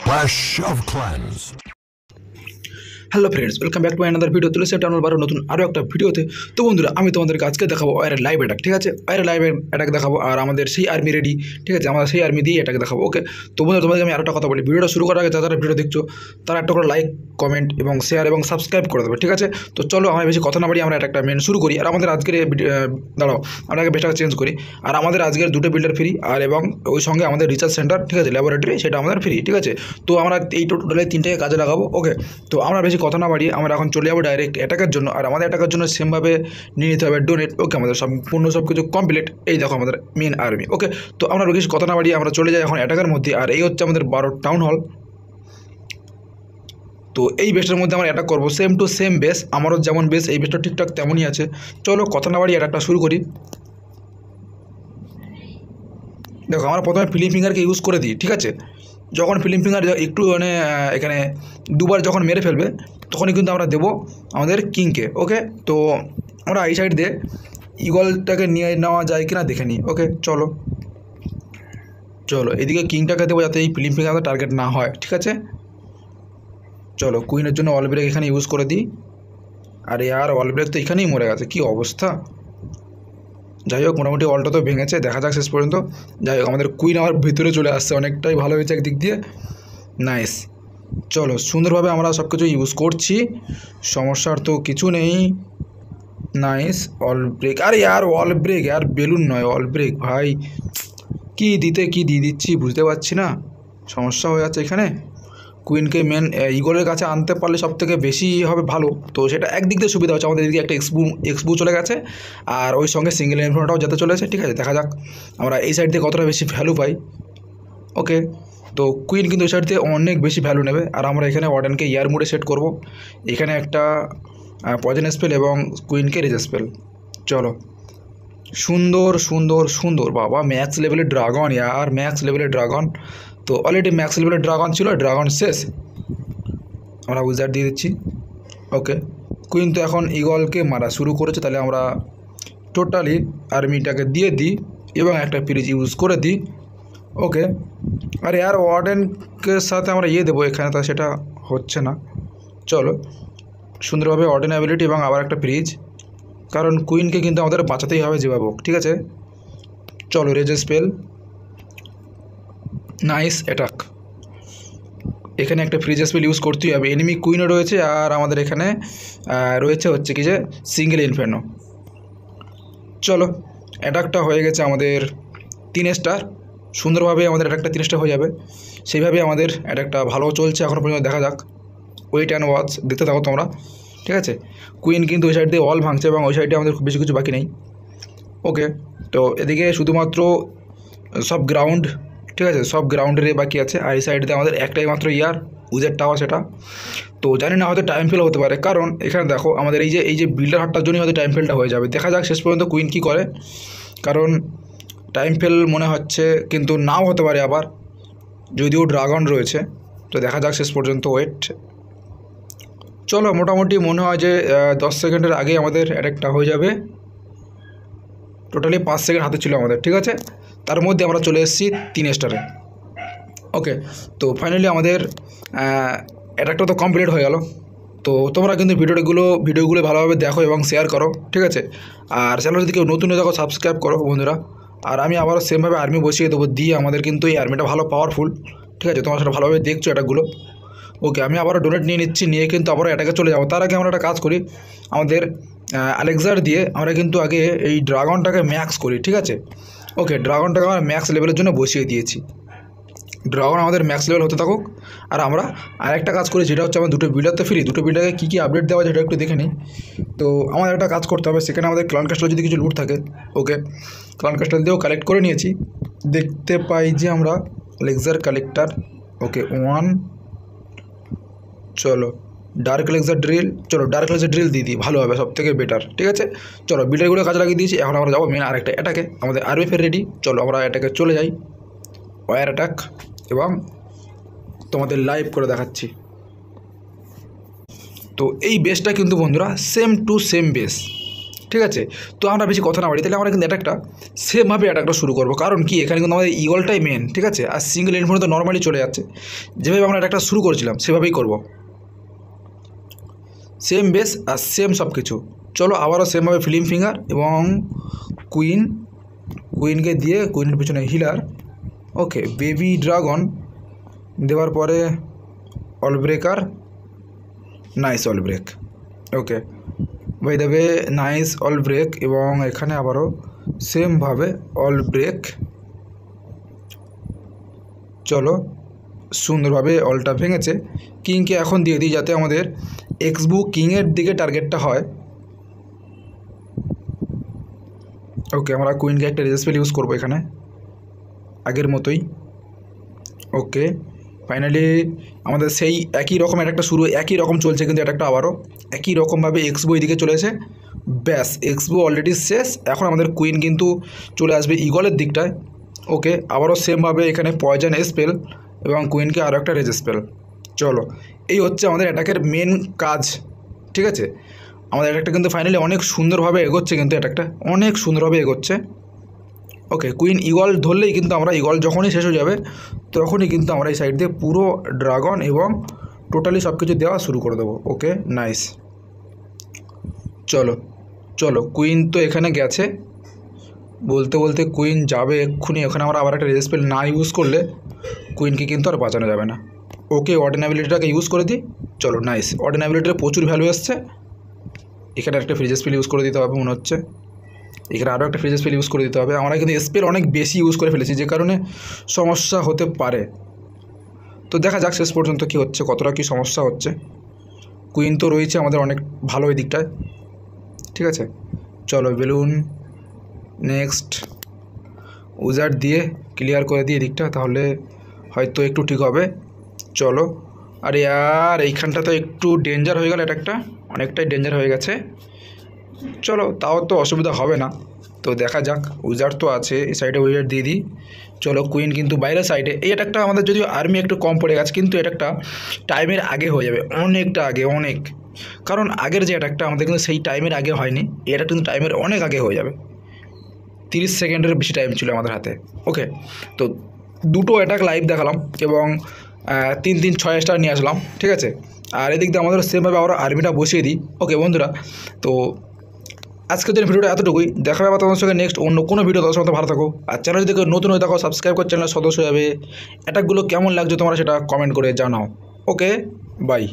Clash of Clans. Hello friends welcome back to another video তুলে সেটা আমার বারো নতুন আরও একটা ভিডিওতে তো বন্ধুরা আমি তোমাদেরকে আজকে দেখাবো ওয়ারের লাইভ অ্যাটাক ঠিক আছে ওয়ারের লাইভ অ্যাটাক দেখাবো আর আমাদের সেই আর্মি রেডি ঠিক আছে আমরা সেই আর্মি দিয়েই অ্যাটাক দেখাবো ওকে তো বন্ধুরা তোমাদের আমি একটা কথা বলি ভিডিওটা শুরু করার আগে যারা যারা ভিডিও দেখছো তারা একটা করে লাইক কমেন্ট এবং শেয়ার এবং সাবস্ক্রাইব করে দেবে ঠিক আছে তো চলো আমরা বেশি কথা না বাড়ি আমরা একটা মেন শুরু করি আর আমাদের আজকের দাঁড়াও আমরা আগে বেটাকে চেঞ্জ করি আর আমাদের আজকের দুটো বিল্ডার ফ্রি আর এবং ওই সঙ্গে আমাদের রিসার্চ সেন্টার ঠিক আছে ল্যাবরেটরি সেটা আমাদের ফ্রি ঠিক আছে তো আমরা এই টোটালে তিনটাকে কাজে লাগাবো ওকে তো আমরা বেশি কথা না বাড়িয়ে আমরা এখন চলে যাবো ডাইরেক্ট অ্যাটাকের জন্য আর আমাদের অ্যাটাকের জন্য সেমভাবে নিয়ে নিতে হবে ডোনেট ওকে আমাদের সম্পূর্ণ সব কিছু কমপ্লিট এই দেখো আমাদের মেন আর্মি ওকে তো আমরা বেশি কথা না বাড়িয়ে আমরা চলে যাই এখন অ্যাটাকের মধ্যে আর এই হচ্ছে আমাদের বারো টাউন হল তো এই বেসটার মধ্যে আমরা অ্যাটাক করবো সেম টু সেম বেস আমারও যেমন বেস এই বেসটা ঠিকঠাক তেমনই আছে চলো কথা না বাড়িয়ে অ্যাটাকটা শুরু করি দেখো আমরা প্রথমে ফিলিম ফিঙ্গারকে ইউজ করে দিই ঠিক আছে যখন ফিলিম ফিঙ্গার একটু মানে এখানে দুবার যখন মেরে ফেলবে তখনই কিন্তু আমরা দেবো আমাদের কিংকে ওকে তো আমরা এই সাইড দিয়ে ইগলটাকে নিয়ে নেওয়া যায় কিনা দেখে নিই ওকে চলো চলো এদিকে কিংটাকে দেবো যাতে এই ফিলিম ফিঙ্গার টার্গেট না হয় ঠিক আছে চলো কুইনের জন্য অল ব্রেক এখানে ইউজ করে দিই আর আর অল ব্রেক তো এখানেই মরে গেছে কি অবস্থা যাই হোক মোটামুটি অলটা তো ভেঙেছে দেখা যাক শেষ পর্যন্ত যাই হোক আমাদের কুইন আমার ভিতরে চলে আসছে অনেকটাই ভালো হয়েছে একদিক দিয়ে নাইস চলো সুন্দরভাবে আমরা সব কিছু ইউজ করছি সমস্যার তো কিছু নেই নাইস অল ব্রেক আরে আর অল ব্রেক আর বেলুন নয় অল ব্রেক ভাই কি দিতে কি দিয়ে দিচ্ছি বুঝতে পারছি না সমস্যা হয়ে যাচ্ছে এখানে কুইনকে মেন ইগলের কাছে আনতে পারলে সব থেকে বেশি হবে ভালো তো সেটা একদিক দিয়ে সুবিধা হচ্ছে আমাদের এদিকে একটা এক্সবু এক্সবু চলে গেছে আর ওই সঙ্গে সিঙ্গেল ইনফোনাটাও যেতে চলেছে ঠিক আছে দেখা যাক আমরা এই সাইড দিয়ে কতটা বেশি ভ্যালু পাই ওকে তো কুইন কিন্তু ওই সাইড দিয়ে অনেক বেশি ভ্যালু নেবে আর আমরা এখানে ওয়ার্ডেনকে ইয়ার মোডে সেট করব এখানে একটা পয়জন স্পেল এবং কুইনকে রেজ স্পেল চলো সুন্দর সুন্দর সুন্দর বাবা ম্যাক্স লেভেলের ড্রাগন ইয়ার ম্যাক্স লেভেলের ড্রাগন তো অলরেডি ম্যাক্স লেভেলের ড্রাগন ছিল ড্রাগন শেষ আমরা উইজার দিয়ে দিচ্ছি ওকে কুইন তো এখন ইগলকে মারা শুরু করেছে তাহলে আমরা টোটালি আর্মিটাকে দিয়ে দিই এবং একটা ফ্রিজ ইউজ করে দিই ওকে আর এয়ার ওয়ার্ডেনকে সাথে আমরা ইয়ে দেবো এখানে তা সেটা হচ্ছে না চলো সুন্দরভাবে অর্ডেন এবং আবার একটা ফ্রিজ কারণ কুইনকে কিন্তু আমাদের বাঁচাতেই হবে যেভাবে ঠিক আছে চলো রেজে স্পেল নাইস অ্যাটাক এখানে একটা ফ্রিজ স্পেল ইউজ করতেই হবে এনিমি কুইনও রয়েছে আর আমাদের এখানে রয়েছে হচ্ছে কি যে সিঙ্গেল ইনফেনো চলো অ্যাটাকটা হয়ে গেছে আমাদের তিন স্টার সুন্দরভাবে আমাদের অ্যাটাকটা তিন স্টার হয়ে যাবে সেইভাবে আমাদের অ্যাটাকটা ভালো চলছে এখন পর্যন্ত দেখা যাক ওয়েট অ্যান্ড ওয়াচ দেখতে থাকো তোমরা ঠিক আছে কুইন কিন্তু ওই সাইড দিয়ে অল ভাঙছে এবং ওই সাইডে আমাদের খুব বেশি কিছু বাকি নেই ওকে তো এদিকে শুধুমাত্র সব গ্রাউন্ড ঠিক আছে সব গ্রাউন্ডের বাকি আছে আর এই সাইডে আমাদের একটাই মাত্র ইয়ার উজের টাওয়ার সেটা তো জানি না হয়তো টাইম ফেল হতে পারে কারণ এখানে দেখো আমাদের এই যে এই যে বিল্ডার হাটটার জন্যই হয়তো টাইম ফেলটা হয়ে যাবে দেখা যাক শেষ পর্যন্ত কুইন কী করে কারণ টাইম ফেল মনে হচ্ছে কিন্তু নাও হতে পারে আবার যদিও ড্রাগন রয়েছে তো দেখা যাক শেষ পর্যন্ত ওয়েট চলো মোটামুটি মনে হয় যে দশ সেকেন্ডের আগে আমাদের অ্যাটাকটা হয়ে যাবে টোটালি পাঁচ সেকেন্ড হাতে ছিল আমাদের ঠিক আছে তার মধ্যে আমরা চলে এসেছি তিন স্টারে ওকে তো ফাইনালি আমাদের অ্যাটাকটা তো কমপ্লিট হয়ে গেল তো তোমরা কিন্তু ভিডিওগুলো ভিডিওগুলো ভালোভাবে দেখো এবং শেয়ার করো ঠিক আছে আর চ্যানেল যদি কেউ নতুন দেখো সাবস্ক্রাইব করো বন্ধুরা আর আমি আবারও সেমভাবে আর্মি বসিয়ে দেবো দিয়ে আমাদের কিন্তু এই আর্মিটা ভালো পাওয়ারফুল ঠিক আছে তোমরা সেটা ভালোভাবে দেখছো এটাগুলো ওকে আমি আবারও ডোনেট নিয়ে নিচ্ছি নিয়ে কিন্তু আবার অ্যাটাকে চলে যাবো তার আগে আমরা একটা কাজ করি আমাদের অ্যালেক্সার দিয়ে আমরা কিন্তু আগে এই ড্রাগনটাকে ম্যাক্স করি ঠিক আছে ওকে ড্রাগনটাকে আমরা ম্যাক্স লেভেলের জন্য বসিয়ে দিয়েছি ড্রাগন আমাদের ম্যাক্স লেভেল হতে থাকুক আর আমরা আরেকটা কাজ করি যেটা হচ্ছে আমার দুটো বিল্ডার তো ফ্রি দুটো বিল্ডারকে কী কী আপডেট দেওয়া যেটা একটু দেখে নিই তো আমাদের একটা কাজ করতে হবে সেখানে আমাদের ক্লান কাস্টার যদি কিছু লুট থাকে ওকে ক্লান কাস্টার দিয়েও কালেক্ট করে নিয়েছি দেখতে পাই যে আমরা লেক্সার কালেক্টার ওকে ওয়ান চলো ডার্ক লেক্সার ড্রিল চলো ডার্ক লেক্সার ড্রিল দিয়ে দিই ভালো হবে সব থেকে বেটার ঠিক আছে চলো বিটারগুলো কাজে লাগিয়ে দিয়েছি এখন আমরা যাবো মেন আরেকটা অ্যাটাকে আমাদের আরবিএফের রেডি চলো আমরা অ্যাটাকে চলে যাই ওয়ার অ্যাটাক এবং তোমাদের লাইভ করে দেখাচ্ছি তো এই বেসটা কিন্তু বন্ধুরা সেম টু সেম বেস ঠিক আছে তো আমরা বেশি কথা না বাড়ি তাহলে আমরা কিন্তু অ্যাটাকটা সেমভাবে অ্যাটাকটা শুরু করবো কারণ কি এখানে কিন্তু আমাদের ইগলটাই মেন ঠিক আছে আর সিঙ্গেল ইনফোনে তো নর্মালি চলে যাচ্ছে যেভাবে আমরা অ্যাটাকটা শুরু করেছিলাম সেভাবেই করবো সেম বেস আর সেম সব কিছু চলো আবারও সেমভাবে ফিল্ম ফিঙ্গার এবং কুইন কুইনকে দিয়ে কুইনের পিছনে হিলার ওকে বেবি ড্রাগন দেওয়ার পরে অলব্রেকার নাইস অলব্রেক ওকে বাই দেবে নাইস অল ব্রেক এবং এখানে আবারও সেমভাবে অল ব্রেক চলো সুন্দরভাবে অলটা ভেঙেছে কিংকে এখন দিয়ে দিই যাতে আমাদের এক্সবু কিংয়ের দিকে টার্গেটটা হয় ওকে আমরা কুইনকে একটা রেজেসপেল ইউজ করবো এখানে আগের মতোই ওকে ফাইনালি আমাদের সেই একই রকম একটা শুরু একই রকম চলছে কিন্তু একটা আবারও একই রকমভাবে এক্সবো এদিকে চলেছে ব্যাস এক্সবো অলরেডি শেষ এখন আমাদের কুইন কিন্তু চলে আসবে ইগলের দিকটায় ওকে আবারও সেমভাবে এখানে পয়জন স্পেল এবং কুইনকে আরও একটা রেজ স্পেল চলো এই হচ্ছে আমাদের অ্যাটাকের মেন কাজ ঠিক আছে আমাদের অ্যাটাকটা কিন্তু ফাইনালি অনেক সুন্দরভাবে এগোচ্ছে কিন্তু অ্যাটাকটা অনেক সুন্দরভাবে এগোচ্ছে ওকে কুইন ইগল ধরলেই কিন্তু আমরা ইগল যখনই শেষ হয়ে যাবে তখনই কিন্তু আমরা এই সাইড দিয়ে পুরো ড্রাগন এবং টোটালি সব কিছু দেওয়া শুরু করে দেবো ওকে নাইস চলো চলো কুইন তো এখানে গেছে বলতে বলতে কুইন যাবে এক্ষুনি ওখানে আমরা আবার একটা রেসপেল না ইউজ করলে কুইনকে কিন্তু আর বাঁচানো যাবে না ওকে অর্ডিনাবিলিটিটাকে ইউজ করে দিই চলো নাইস অর্ডিনাবিলিটির প্রচুর ভ্যালু এসছে এখানে একটা ফ্রিজ স্পেল ইউজ করে দিতে হবে মনে হচ্ছে এখানে আরও একটা ফ্রিজ স্পেল ইউজ করে দিতে হবে আমরা কিন্তু স্পেল অনেক বেশি ইউজ করে ফেলেছি যে কারণে সমস্যা হতে পারে তো দেখা যাক শেষ পর্যন্ত কি হচ্ছে কতটা কি সমস্যা হচ্ছে কুইন তো রয়েছে আমাদের অনেক ভালো ওই দিকটায় ঠিক আছে চলো বেলুন নেক্সট উজার দিয়ে ক্লিয়ার করে দিয়ে এদিকটা তাহলে হয়তো একটু ঠিক হবে চলো আর আর এইখানটা তো একটু ডেঞ্জার হয়ে গেল এটা একটা অনেকটাই ডেঞ্জার হয়ে গেছে চলো তাও তো অসুবিধা হবে না তো দেখা যাক উজার তো আছে এই সাইডে উজার দিয়ে দিই চলো কুইন কিন্তু বাইরের সাইডে এই একটা আমাদের যদিও আর্মি একটু কম পড়ে গেছে কিন্তু এটা একটা টাইমের আগে হয়ে যাবে অনেকটা আগে অনেক কারণ আগের যে অ্যাটাকটা আমাদের কিন্তু সেই টাইমের আগে হয়নি এটা কিন্তু টাইমের অনেক আগে হয়ে যাবে তিরিশ সেকেন্ডের বেশি টাইম ছিল আমাদের হাতে ওকে তো দুটো অ্যাটাক লাইভ দেখালাম এবং তিন তিন ছয় স্টার নিয়ে আসলাম ঠিক আছে আর এদিক দিয়ে আমাদের সেমভাবে আমরা আর্মিটা বসিয়ে দিই ওকে বন্ধুরা তো আজকের জন্য ভিডিওটা এতটুকুই দেখা যাবে তোমাদের সঙ্গে নেক্সট অন্য কোনো ভিডিও তোমার সঙ্গে ভালো থাকো আর চ্যানেল যদি নতুন হয়ে থাকো সাবস্ক্রাইব করে চ্যানেল সদস্য হবে অ্যাটাকগুলো কেমন লাগছে তোমরা সেটা কমেন্ট করে জানাও ওকে বাই